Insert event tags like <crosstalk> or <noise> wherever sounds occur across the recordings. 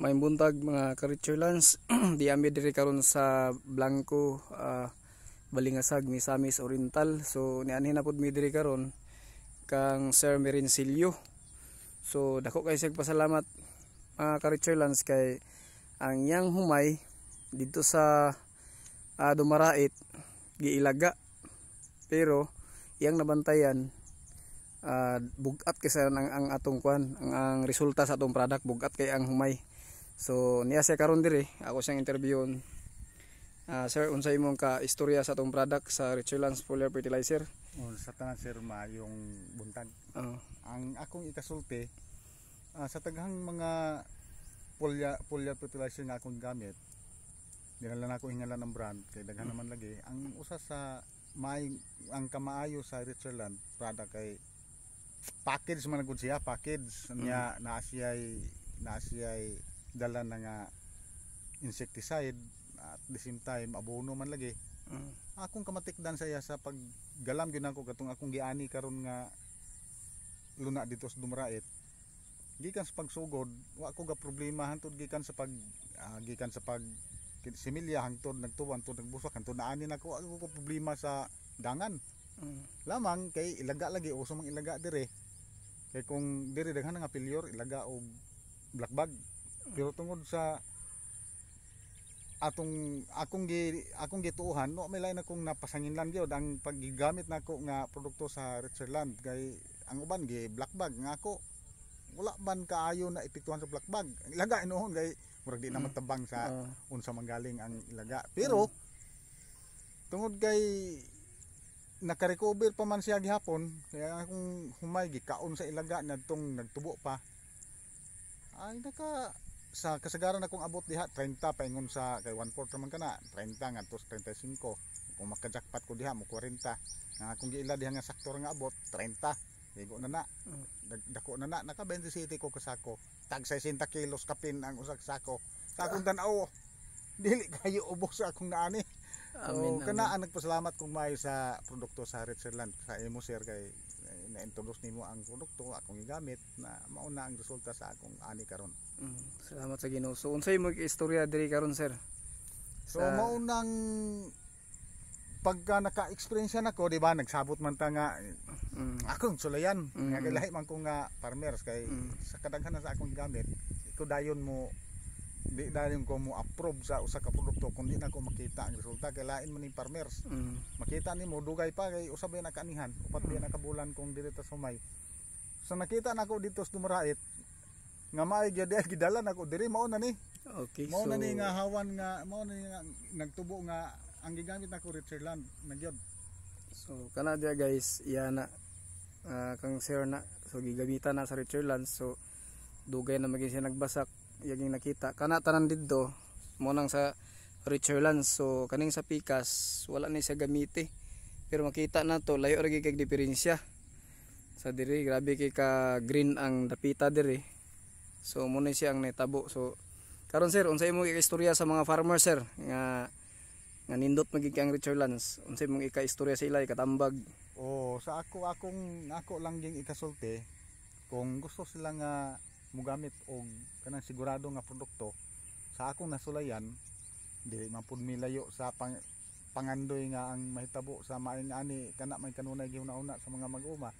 may buntag mga karitsulans <clears throat> di ami diri karon sa Blanco uh, Balingasag Misamis Oriental so nianhin na pud mi diri karon kang Sir Merincilio so dako kay sig pasalamat mga karitsulans kay ang yang humay dito sa uh, Dumarait giilaga pero yang nabantayan uh, bugat kay sa ang, ang atong kwan ang, ang resulta sa atong product bugat kay ang humay So niya siya karon diri, ako siyang interviewon. Uh, sir, unsay imong ka istorya sa atong product sa Richlands Foliar Fertilizer? Un sa tanan sir yung buntag. Uh. Ang akong ikasulti uh, sa taghang mga polya polya fertilizer nga akong gamit, dinala na ako hingalan ng brand kay daghan hmm. naman lagi. Ang usa sa may ang kamaayo sa Richland product kay package man gud siya, package mm. niya na siya'y na siya'y dala na nga insecticide at the same time abono man lagi mm. akong kamatikdan saya sa paggalam gyud nako katong akong giani karon nga luna dito sa Dumrait gikan sa pagsugod wa ko ga problema hantud gikan sa pag uh, gikan sa pag similya hangtod nagtuwan to nagbusak hangtod naani nako wa ko problema sa dangan mm. lamang kay ilaga lagi uso mang ilaga dire kay kung dire daghan nga pilyor ilaga og blackbag pero tungod sa atong akong gi akong gituuhan no may lain akong napasangin napasanginlan gyud ang paggigamit nako nga produkto sa Richland kay ang uban gi black bag nga ako wala man kaayo na epektuhan sa black bag ang ilaga inoon kay murag di na mm. matabang sa uh. unsa manggaling ang ilaga pero mm. tungod kay nakarecover pa man siya gihapon kaya akong humay gikaon sa ilaga nadtong nagtubo pa ay naka sa kasagaran akong abot diha 30 paingon sa kay 1/4 man kana 30 ngadto 35 kung makajakpat ko diha mo 40 nga akong giila diha nga saktor nga abot 30 higo na na mm. dako na na naka 27 ko kasako tag 60 kilos kapin ang usak sako sa akong tanaw <laughs> dili kayo ubos sa akong naani amen so, kana ang nagpasalamat kong maayo sa produkto sa Richardland sa imo sir kay na-introduce nimo ang produkto akong gigamit na mauna ang resulta sa akong ani karon. Mm, salamat sa Ginoo. So unsay mo istorya diri karon sir? Sa... So maunang pagka naka-experience na ko, di ba, nagsabot man ta nga mm. akong sulayan. Mm. Nga -hmm. man ko nga farmers kay mm. sa kadaghanan sa akong gamit, ikaw dayon mo di dahil ko mo approve sa usa ka produkto kundi na ko makita ang resulta kay lain man ni farmers mm. makita ni mo dugay pa kay usa na kanihan upat mm. na kabulan kung dili ta sumay so nakita nako na dito sa Dumarait nga maay gyud <laughs> gidala nako diri mao na ni okay mao so... na ni nga hawan nga mao na ni nga nagtubo nga ang gigamit nako Richland nagyod so kana dia guys iya na uh, kang sir na so gigamitan na sa Richland so dugay na maging siya nagbasak yaging nakita kana tanan didto mo nang sa Richlands so kaning sa pikas wala ni sa gamite pero makita na to layo ra kay diferensya sa diri grabe kay ka green ang dapita diri so mo ni siya ang netabo so karon sir unsay imong istorya sa mga farmer sir nga nga nindot magig kang Richerlands unsay imong ika istorya sa ila katambag oh sa ako akong ako lang ging ikasulti kung gusto sila nga mogamit og kanang sigurado nga produkto sa akong nasulayan dili man pud milayo sa pang, pangandoy nga ang mahitabo sa maing ani kana may kanunay gihuna-una sa mga mag-uma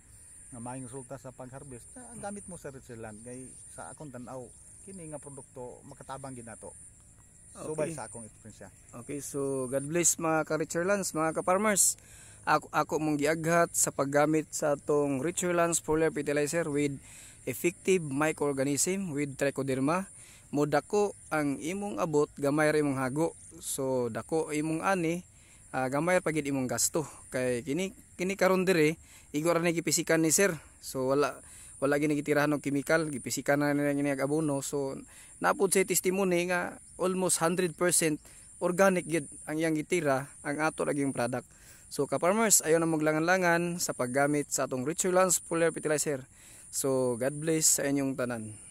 nga maayong resulta sa pagharvest na ang gamit mo sa Richland kay sa akong tan-aw kini nga produkto makatabang ginato okay. subay sa akong experience okay so God bless mga ka Richlands mga ka farmers ako, ako mong giaghat sa paggamit sa atong Richlands foliar fertilizer with effective microorganism with trichoderma mo dako ang imong abot gamay ra imong hago so dako imong ani uh, gamay ra pagid imong gasto kay kini kini karon dire igo ra ni gipisikan ni sir so wala wala gini gitirahan og chemical gipisikan na nila gini abono so napud sa testimony nga almost 100% organic gid ang iyang gitira ang ato ra product so ka farmers ayo na maglangan-langan sa paggamit sa atong Richland Fuller Fertilizer So, God bless sa inyong tanan.